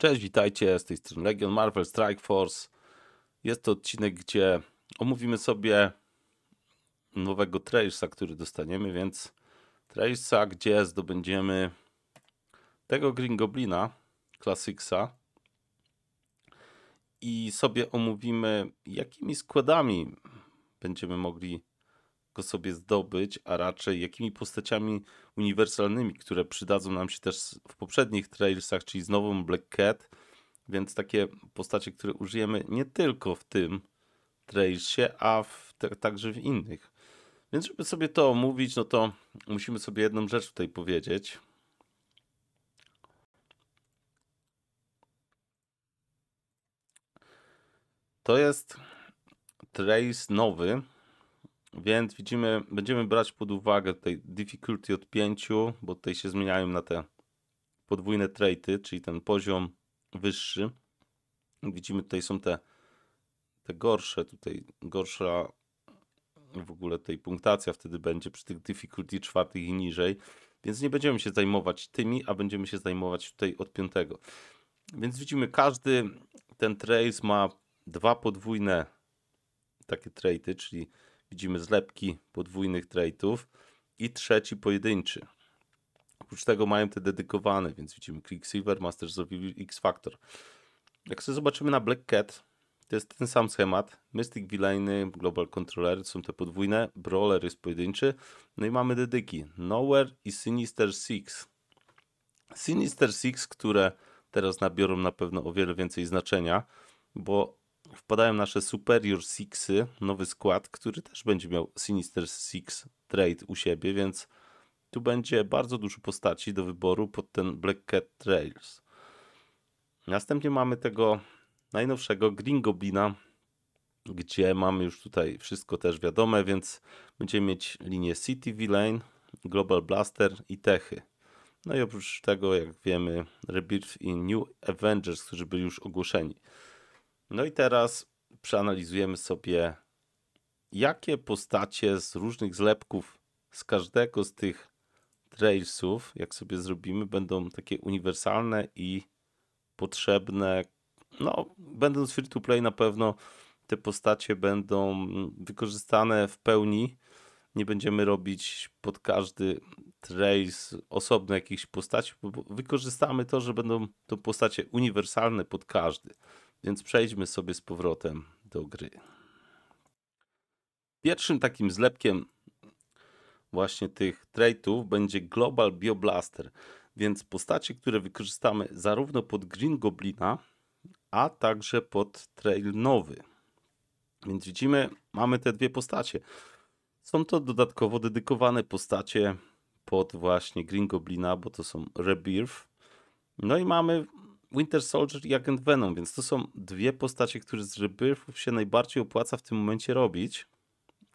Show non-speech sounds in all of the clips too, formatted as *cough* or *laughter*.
Cześć, witajcie, z tej strony Legion Marvel Strike Force. Jest to odcinek, gdzie omówimy sobie nowego Trailsa, który dostaniemy, więc Trailsa, gdzie zdobędziemy tego Green Goblina, Classicsa i sobie omówimy, jakimi składami będziemy mogli go sobie zdobyć, a raczej jakimi postaciami uniwersalnymi, które przydadzą nam się też w poprzednich Trailsach, czyli z nową Black Cat, więc takie postacie, które użyjemy nie tylko w tym Trailsie, a w, te, także w innych. Więc żeby sobie to omówić, no to musimy sobie jedną rzecz tutaj powiedzieć. To jest Trails nowy, więc widzimy, będziemy brać pod uwagę tutaj difficulty od 5, bo tutaj się zmieniają na te podwójne traity, czyli ten poziom wyższy. Widzimy tutaj są te, te gorsze, tutaj gorsza w ogóle tej punktacja wtedy będzie przy tych difficulty czwartych i niżej. Więc nie będziemy się zajmować tymi, a będziemy się zajmować tutaj od piątego. Więc widzimy, każdy ten trace ma dwa podwójne takie traity, czyli widzimy zlepki podwójnych trajtów i trzeci pojedynczy. Oprócz tego mają te dedykowane, więc widzimy Quicksilver, Masters of X-Factor. Jak sobie zobaczymy na Black Cat, to jest ten sam schemat. Mystic Villainy, Global Controller są te podwójne, Brawler jest pojedynczy, no i mamy dedyki Nowhere i Sinister Six. Sinister Six, które teraz nabiorą na pewno o wiele więcej znaczenia, bo wpadają nasze Superior Sixy, nowy skład, który też będzie miał Sinister Six trade u siebie, więc tu będzie bardzo dużo postaci do wyboru pod ten Black Cat Trails. Następnie mamy tego najnowszego Green Goblina, gdzie mamy już tutaj wszystko też wiadome, więc będziemy mieć linię City V-Lane, Global Blaster i Techy. No i oprócz tego, jak wiemy, Rebirth i New Avengers, którzy byli już ogłoszeni. No i teraz przeanalizujemy sobie, jakie postacie z różnych zlepków z każdego z tych trailsów, jak sobie zrobimy, będą takie uniwersalne i potrzebne. No, będąc free to play, na pewno te postacie będą wykorzystane w pełni. Nie będziemy robić pod każdy trace osobno jakichś postaci, bo wykorzystamy to, że będą to postacie uniwersalne pod każdy. Więc przejdźmy sobie z powrotem do gry. Pierwszym takim zlepkiem właśnie tych trajtów będzie Global Bioblaster, więc postacie, które wykorzystamy zarówno pod Green Goblina, a także pod Trail Nowy. Więc widzimy, mamy te dwie postacie. Są to dodatkowo dedykowane postacie pod właśnie Green Goblina, bo to są Rebirth. No i mamy Winter Soldier i Agent Venom, więc to są dwie postacie, które z rybów się najbardziej opłaca w tym momencie robić.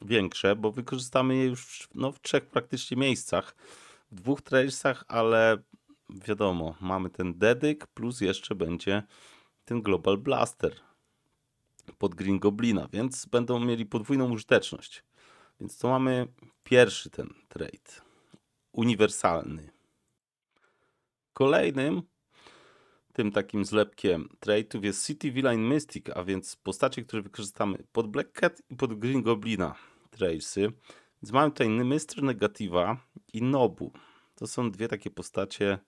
Większe, bo wykorzystamy je już w, no, w trzech praktycznie miejscach. W dwóch trailersach, ale wiadomo, mamy ten dedyk, plus jeszcze będzie ten Global Blaster pod Green Goblina, więc będą mieli podwójną użyteczność. Więc to mamy pierwszy ten trade. Uniwersalny. Kolejnym tym takim zlepkiem traitów jest City Villain Mystic, a więc postacie, które wykorzystamy pod Black Cat i pod Green Goblina Tracy. Więc mamy tutaj mistrz Negativa i Nobu. To są dwie takie postacie,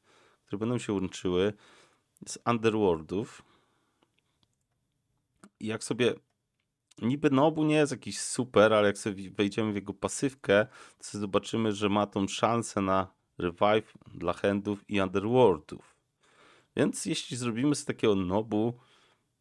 które będą się łączyły z Underworldów. I jak sobie niby Nobu nie jest jakiś super, ale jak sobie wejdziemy w jego pasywkę, to zobaczymy, że ma tą szansę na revive dla handów i Underworldów. Więc jeśli zrobimy z takiego nobu,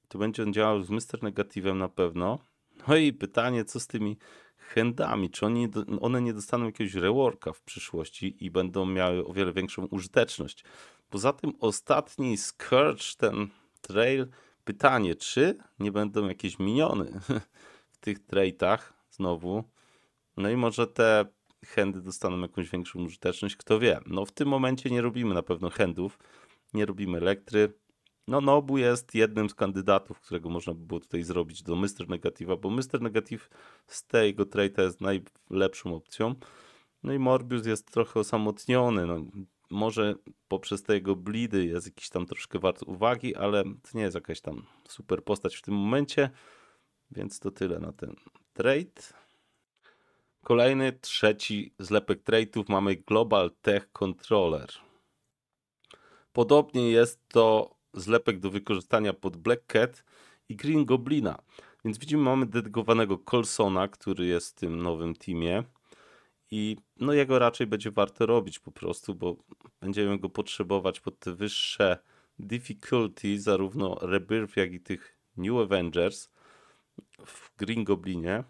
to będzie on działał z Mr. negatywem na pewno. No i pytanie, co z tymi handami? Czy oni, one nie dostaną jakiegoś reworka w przyszłości i będą miały o wiele większą użyteczność? Poza tym ostatni Scourge, ten trail, pytanie, czy nie będą jakieś miniony *laughs* w tych traitach znowu? No i może te handy dostaną jakąś większą użyteczność, kto wie. No w tym momencie nie robimy na pewno handów, nie robimy elektry. No Nobu no, jest jednym z kandydatów, którego można by było tutaj zrobić do Mr. Negativa, bo Mr. Negative z tego trade'a jest najlepszą opcją. No i Morbius jest trochę osamotniony, no może poprzez te jego blidy jest jakiś tam troszkę wart uwagi, ale to nie jest jakaś tam super postać w tym momencie, więc to tyle na ten trade. Kolejny, trzeci zlepek trade'ów mamy Global Tech Controller. Podobnie jest to zlepek do wykorzystania pod Black Cat i Green Goblina. Więc widzimy, mamy dedykowanego Colsona, który jest w tym nowym teamie. I no jego raczej będzie warto robić po prostu, bo będziemy go potrzebować pod te wyższe difficulty, zarówno Rebirth, jak i tych New Avengers w Green Goblinie.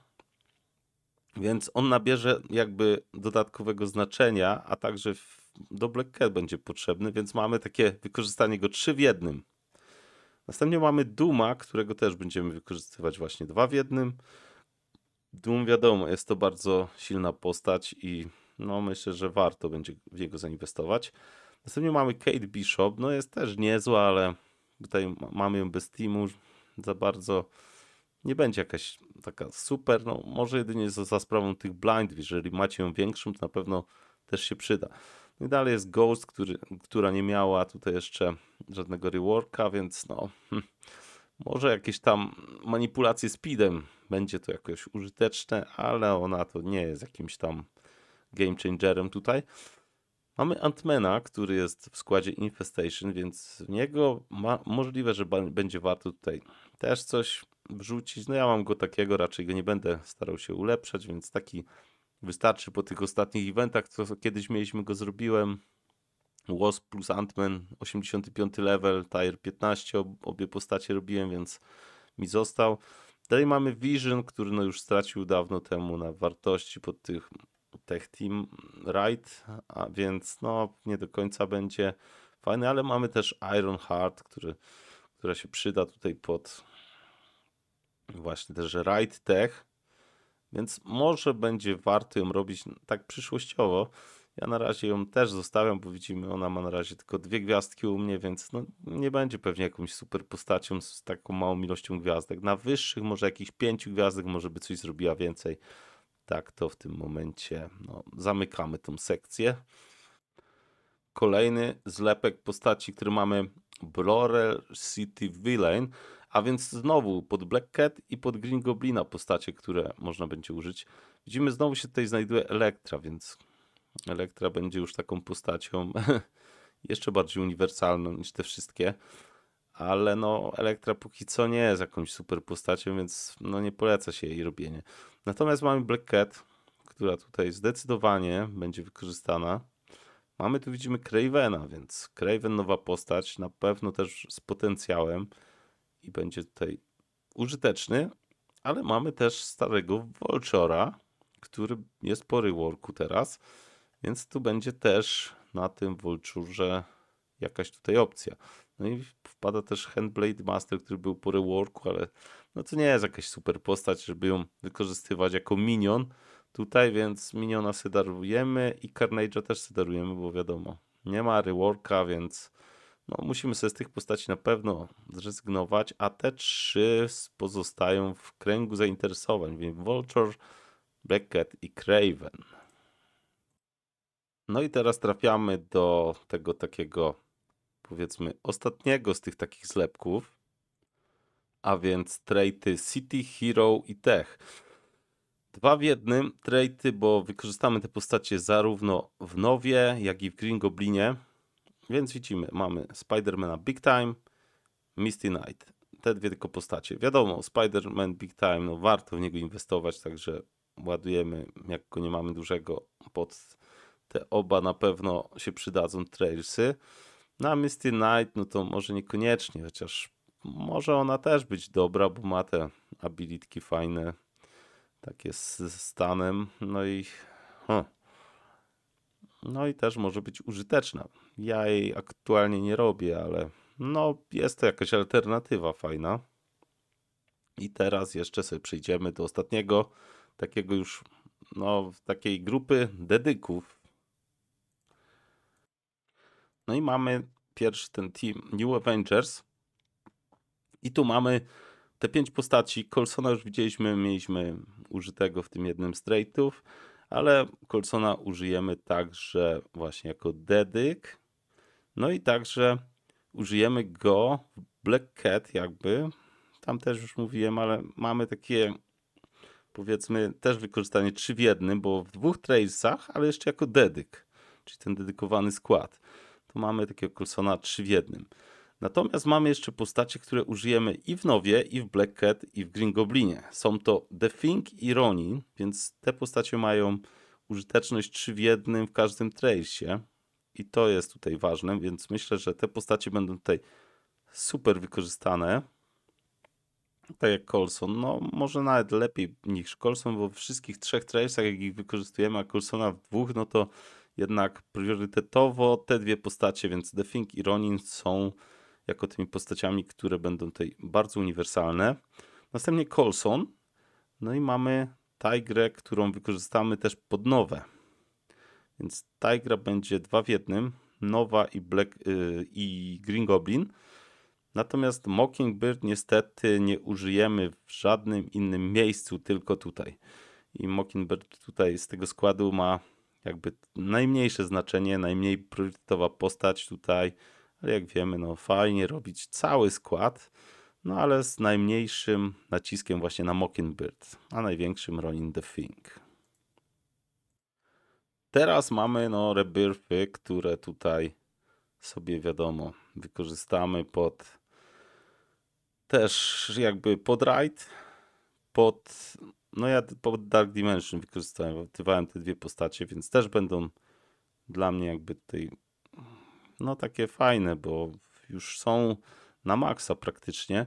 Więc on nabierze jakby dodatkowego znaczenia, a także w do Black Cat będzie potrzebny, więc mamy takie wykorzystanie go trzy w jednym. Następnie mamy Duma, którego też będziemy wykorzystywać właśnie dwa w jednym. Doom wiadomo, jest to bardzo silna postać i no myślę, że warto będzie w niego zainwestować. Następnie mamy Kate Bishop, no jest też niezła, ale tutaj mamy ją bez teamu za bardzo. Nie będzie jakaś taka super, no może jedynie za, za sprawą tych blind, jeżeli macie ją większą, to na pewno też się przyda. No i dalej jest Ghost, który, która nie miała tutaj jeszcze żadnego reworka, więc no hm, może jakieś tam manipulacje speedem będzie to jakoś użyteczne, ale ona to nie jest jakimś tam game changerem tutaj. Mamy Antmana, który jest w składzie Infestation, więc w niego ma, możliwe, że będzie warto tutaj też coś wrzucić. No ja mam go takiego, raczej go nie będę starał się ulepszać, więc taki Wystarczy po tych ostatnich eventach, co kiedyś mieliśmy, go zrobiłem. Wasp plus Antman, 85 level, Tire 15, obie postacie robiłem, więc mi został. Dalej mamy Vision, który no już stracił dawno temu na wartości pod tych Tech Team Ride, a więc no nie do końca będzie fajny, ale mamy też Iron Heart, który, która się przyda tutaj pod właśnie też Ride Tech więc może będzie warto ją robić tak przyszłościowo. Ja na razie ją też zostawiam, bo widzimy, ona ma na razie tylko dwie gwiazdki u mnie, więc no, nie będzie pewnie jakąś super postacią z taką małą ilością gwiazdek. Na wyższych może jakichś pięciu gwiazdek, może by coś zrobiła więcej. Tak to w tym momencie no, zamykamy tą sekcję. Kolejny zlepek postaci, który mamy Blorel City Villain, a więc znowu pod Black Cat i pod Green Goblina postacie, które można będzie użyć. Widzimy, znowu się tutaj znajduje Elektra, więc Elektra będzie już taką postacią *laughs* jeszcze bardziej uniwersalną niż te wszystkie. Ale no, Elektra póki co nie jest jakąś super postacią, więc no nie poleca się jej robienie. Natomiast mamy Black Cat, która tutaj zdecydowanie będzie wykorzystana. Mamy tu widzimy Cravena, więc Craven nowa postać, na pewno też z potencjałem i będzie tutaj użyteczny, ale mamy też starego Vulture'a, który jest po reworku teraz, więc tu będzie też na tym Vulture'ze jakaś tutaj opcja. No i wpada też Handblade Master, który był po reworku, ale no to nie jest jakaś super postać, żeby ją wykorzystywać jako minion tutaj, więc miniona sedarujemy i Carnage'a też sedarujemy, bo wiadomo, nie ma reworka, więc no, musimy sobie z tych postaci na pewno zrezygnować, a te trzy pozostają w kręgu zainteresowań, więc Vulture, Black Cat i Craven. No i teraz trafiamy do tego takiego, powiedzmy, ostatniego z tych takich zlepków, a więc trajty City, Hero i Tech. Dwa w jednym trajty, bo wykorzystamy te postacie zarówno w Nowie, jak i w Green Goblinie więc widzimy, mamy Spidermana Big Time, Misty Knight. Te dwie tylko postacie. Wiadomo, Spider-Man Big Time, no warto w niego inwestować, także ładujemy, jak go nie mamy dużego, pod te oba na pewno się przydadzą trailsy. Na no, Misty Knight, no to może niekoniecznie, chociaż może ona też być dobra, bo ma te abilitki fajne, takie z stanem, no i huh. no i też może być użyteczna. Ja jej aktualnie nie robię, ale no jest to jakaś alternatywa fajna. I teraz jeszcze sobie przejdziemy do ostatniego takiego już no takiej grupy dedyków. No i mamy pierwszy ten team New Avengers. I tu mamy te pięć postaci. Colsona już widzieliśmy, mieliśmy użytego w tym jednym z ale Colsona użyjemy także właśnie jako dedyk. No i także użyjemy go w Black Cat jakby. Tam też już mówiłem, ale mamy takie powiedzmy też wykorzystanie trzy w jednym, bo w dwóch trailsach, ale jeszcze jako dedyk, czyli ten dedykowany skład. to mamy takiego Colsona trzy w jednym. Natomiast mamy jeszcze postacie, które użyjemy i w Nowie, i w Black Cat, i w Green Goblinie. Są to The Thing i Ronin, więc te postacie mają użyteczność trzy w jednym w każdym trailsie. I to jest tutaj ważne, więc myślę, że te postacie będą tutaj super wykorzystane. Tak jak Colson, no może nawet lepiej niż Colson, bo w wszystkich trzech trailsach, jak ich wykorzystujemy, a Colsona w dwóch, no to jednak priorytetowo te dwie postacie, więc The Fink i Ronin są jako tymi postaciami, które będą tutaj bardzo uniwersalne. Następnie Colson, no i mamy Tigrę, którą wykorzystamy też pod nowe. Więc Tigra będzie dwa w jednym, Nowa i, Black, yy, i Green Goblin. Natomiast Mockingbird niestety nie użyjemy w żadnym innym miejscu, tylko tutaj. I Mockingbird tutaj z tego składu ma jakby najmniejsze znaczenie, najmniej priorytetowa postać tutaj, ale jak wiemy, no fajnie robić cały skład, no ale z najmniejszym naciskiem właśnie na Mockingbird, a największym Ronin the Thing. Teraz mamy no, rebirthy, które tutaj sobie wiadomo wykorzystamy pod też jakby pod Raid, pod no ja pod Dark Dimension wykorzystałem, wykorzystywałem te dwie postacie, więc też będą dla mnie jakby tutaj no takie fajne, bo już są na maksa praktycznie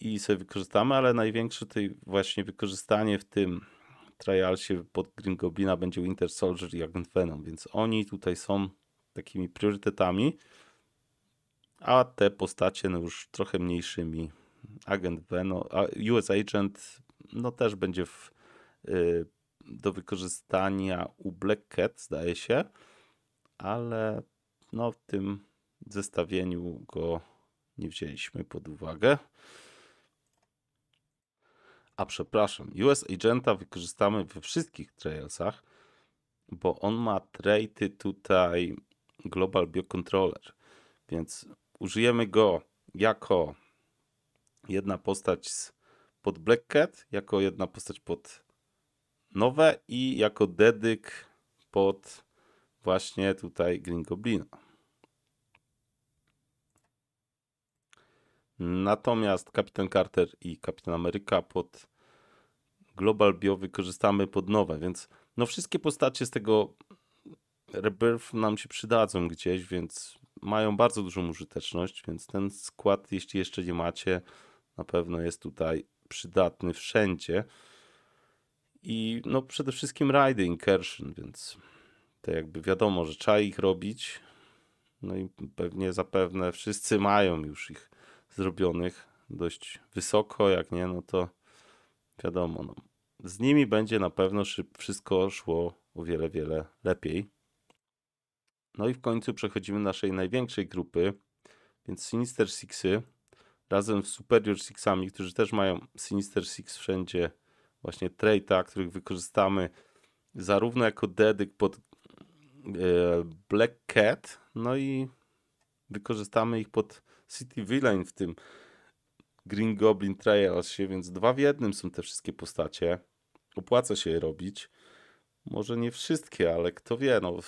i sobie wykorzystamy, ale największe tutaj właśnie wykorzystanie w tym Trialsie pod Green Goblina będzie Winter Soldier i Agent Venom, więc oni tutaj są takimi priorytetami, a te postacie no już trochę mniejszymi. Agent Venom, a US Agent no też będzie w, y, do wykorzystania u Black Cat, zdaje się, ale no w tym zestawieniu go nie wzięliśmy pod uwagę a przepraszam, US Agenta wykorzystamy we wszystkich trailsach, bo on ma traity tutaj Global Biocontroller, więc użyjemy go jako jedna postać pod Black Cat, jako jedna postać pod nowe i jako dedyk pod właśnie tutaj Green Goblina. Natomiast Kapitan Carter i Kapitan Ameryka pod Global Bio wykorzystamy pod nowe, więc no wszystkie postacie z tego Rebirth nam się przydadzą gdzieś, więc mają bardzo dużą użyteczność, więc ten skład, jeśli jeszcze nie macie, na pewno jest tutaj przydatny wszędzie. I no przede wszystkim rajdy Inkerszyn, więc to jakby wiadomo, że trzeba ich robić. No i pewnie zapewne wszyscy mają już ich zrobionych dość wysoko, jak nie, no to wiadomo. No. Z nimi będzie na pewno wszystko szło o wiele, wiele lepiej. No i w końcu przechodzimy do naszej największej grupy, więc Sinister Sixy razem z Superior Sixami, którzy też mają Sinister Six wszędzie, właśnie traita, których wykorzystamy zarówno jako dedyk pod e, Black Cat, no i wykorzystamy ich pod City Villain w tym Green Goblin Trials się, więc dwa w jednym są te wszystkie postacie. Opłaca się je robić. Może nie wszystkie, ale kto wie, no...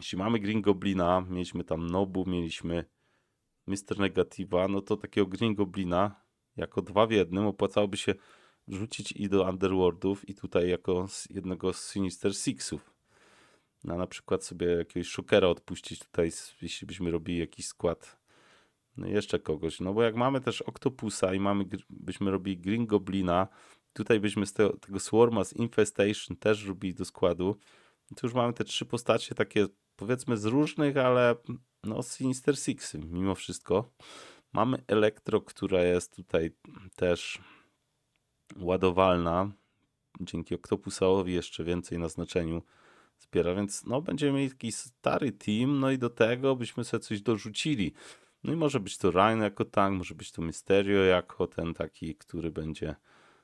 Jeśli mamy Green Goblina, mieliśmy tam Nobu, mieliśmy Mister Negativa, no to takiego Green Goblina jako dwa w jednym opłacałoby się rzucić i do Underworldów i tutaj jako jednego z Sinister Sixów. No, na przykład sobie jakiegoś Shukera odpuścić tutaj, jeśli byśmy robili jakiś skład jeszcze kogoś. No bo jak mamy też Octopusa i mamy, byśmy robili Green Goblina, tutaj byśmy z tego, tego Swarma, z Infestation też robili do składu, tu już mamy te trzy postacie takie powiedzmy z różnych, ale no Sinister Sixy mimo wszystko. Mamy Elektro, która jest tutaj też ładowalna, dzięki Octopusowi jeszcze więcej na znaczeniu zbiera, więc no będziemy mieli taki stary team, no i do tego byśmy sobie coś dorzucili. No i może być to Ryan jako tak, może być to Mysterio jako ten taki, który będzie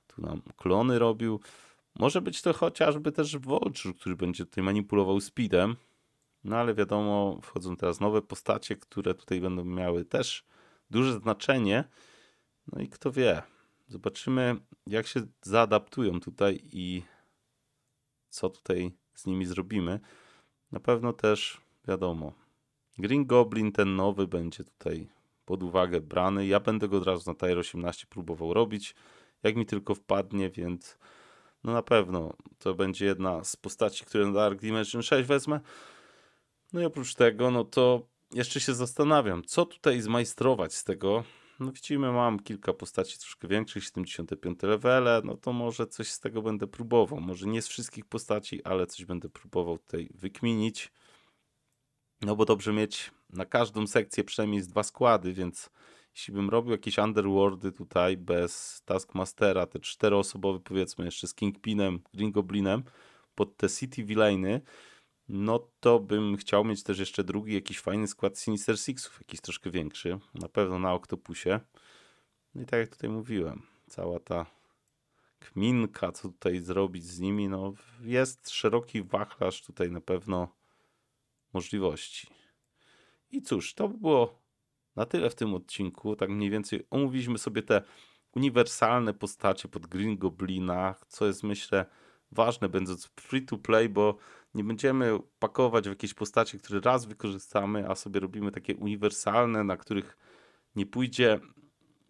tu nam klony robił. Może być to chociażby też Vulture, który będzie tutaj manipulował speedem. No ale wiadomo, wchodzą teraz nowe postacie, które tutaj będą miały też duże znaczenie. No i kto wie, zobaczymy jak się zaadaptują tutaj i co tutaj z nimi zrobimy. Na pewno też wiadomo, Green Goblin ten nowy będzie tutaj pod uwagę brany. Ja będę go od razu na tier 18 próbował robić, jak mi tylko wpadnie, więc no na pewno to będzie jedna z postaci, które na Dark Dimension 6 wezmę. No i oprócz tego, no to jeszcze się zastanawiam, co tutaj zmajstrować z tego. No widzimy, mam kilka postaci troszkę większych, 75 levele, no to może coś z tego będę próbował. Może nie z wszystkich postaci, ale coś będę próbował tutaj wykminić. No bo dobrze mieć na każdą sekcję przynajmniej dwa składy, więc jeśli bym robił jakieś underworldy tutaj bez Taskmastera, te czteroosobowe powiedzmy jeszcze z Kingpinem, Green Goblinem, pod te City Villainy, no to bym chciał mieć też jeszcze drugi jakiś fajny skład Sinister Sixów, jakiś troszkę większy, na pewno na Octopusie. No i tak jak tutaj mówiłem, cała ta kminka, co tutaj zrobić z nimi, no jest szeroki wachlarz tutaj na pewno możliwości. I cóż, to było na tyle w tym odcinku. Tak mniej więcej omówiliśmy sobie te uniwersalne postacie pod Green Goblina, co jest myślę ważne, będąc free to play, bo nie będziemy pakować w jakieś postacie, które raz wykorzystamy, a sobie robimy takie uniwersalne, na których nie pójdzie,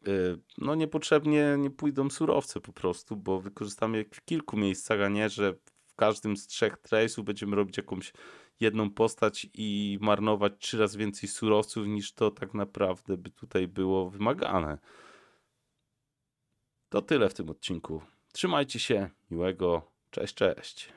y, no niepotrzebnie nie pójdą surowce po prostu, bo wykorzystamy je w kilku miejscach, a nie, że w każdym z trzech trace'ów będziemy robić jakąś jedną postać i marnować trzy razy więcej surowców niż to tak naprawdę by tutaj było wymagane. To tyle w tym odcinku. Trzymajcie się, miłego, cześć, cześć.